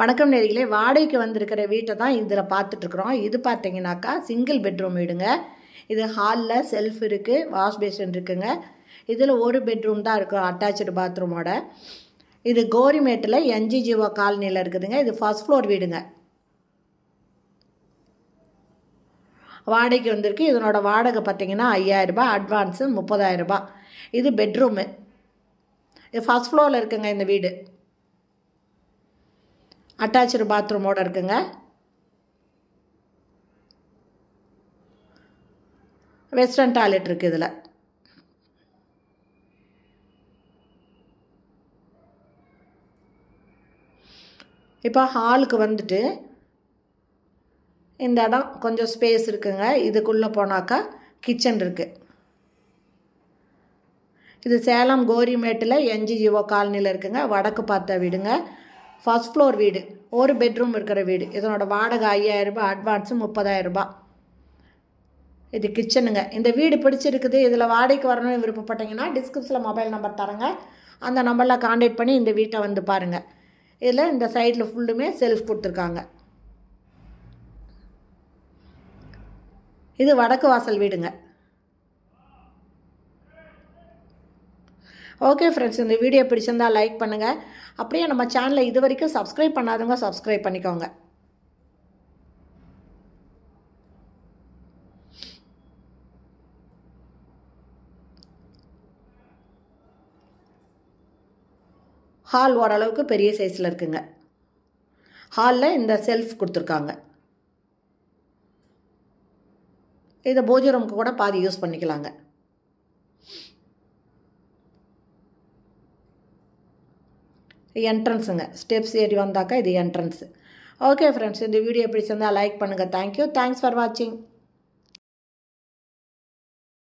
வணக்கம் நேரிகளே வாடகைக்கு வந்திருக்கிற வீட்டை தான் இதில் பார்த்துட்ருக்குறோம் இது பார்த்தீங்கன்னாக்கா சிங்கிள் பெட்ரூம் வீடுங்க இது ஹாலில் செல்ஃப் இருக்குது வாஷ் பேஷன் இருக்குங்க இதில் ஒரு பெட்ரூம் தான் இருக்கும் அட்டாச்சு பாத்ரூமோட இது கோரிமேட்டில் என்ஜிஜிஓ காலனியில் இருக்குதுங்க இது ஃபஸ்ட் ஃப்ளோர் வீடுங்க வாடகைக்கு வந்திருக்கு இதனோட வாடகை பார்த்தீங்கன்னா ஐயாயிரரூபா அட்வான்ஸு முப்பதாயிரரூபா இது பெட்ரூமு இது ஃபஸ்ட் ஃப்ளோரில் இருக்குங்க இந்த வீடு அட்டாச்சு பாத்ரூமோடு இருக்குங்க வெஸ்டர்ன் டாய்லெட் இருக்குது இதில் இப்போ ஹாலுக்கு வந்துட்டு இந்த இடம் கொஞ்சம் ஸ்பேஸ் இருக்குங்க இதுக்குள்ளே போனாக்கா கிச்சன் இருக்குது இது சேலம் கோரிமேட்டில் என்ஜிஜிஓ காலனியில் இருக்குங்க வடக்கு பார்த்த வீடுங்க ஃபஸ்ட் ஃப்ளோர் வீடு ஒரு பெட்ரூம் இருக்கிற வீடு இதனோட வாடகை ஐயாயிரம் ரூபாய் அட்வான்ஸு ரூபாய் இது கிச்சனுங்க இந்த வீடு பிடிச்சிருக்குது இதில் வாடகைக்கு வரணும்னு விருப்பப்பட்டீங்கன்னா டிஸ்கிரிப்ஷனில் மொபைல் நம்பர் தரங்க அந்த நம்பரில் காண்டாக்ட் பண்ணி இந்த வீட்டை வந்து பாருங்கள் இதில் இந்த சைடில் ஃபுல்லுமே செல்ஃப் கொடுத்துருக்காங்க இது வடக்கு வாசல் வீடுங்க ஓகே ஃப்ரெண்ட்ஸ் இந்த வீடியோ பிடிச்சிருந்தால் லைக் பண்ணுங்கள் அப்படியே நம்ம சேனலை இது வரைக்கும் சப்ஸ்கிரைப் பண்ணாதவங்க சப்ஸ்கிரைப் பண்ணிக்கோங்க ஹால் ஓரளவுக்கு பெரிய சைஸில் இருக்குங்க ஹாலில் இந்த செல்ஃப் கொடுத்துருக்காங்க இதை பூஜை கூட பாதி யூஸ் பண்ணிக்கலாங்க என்ட்ரன்ஸுங்க ஸ்டெப்ஸ் ஏறி வந்தாக்கா இது என்ட்ரன்ஸு ஓகே ஃப்ரெண்ட்ஸ் இந்த வீடியோ பிடிச்சிருந்தால் லைக் பண்ணுங்கள் தேங்க்யூ தேங்க்ஸ் ஃபார் வாட்சிங்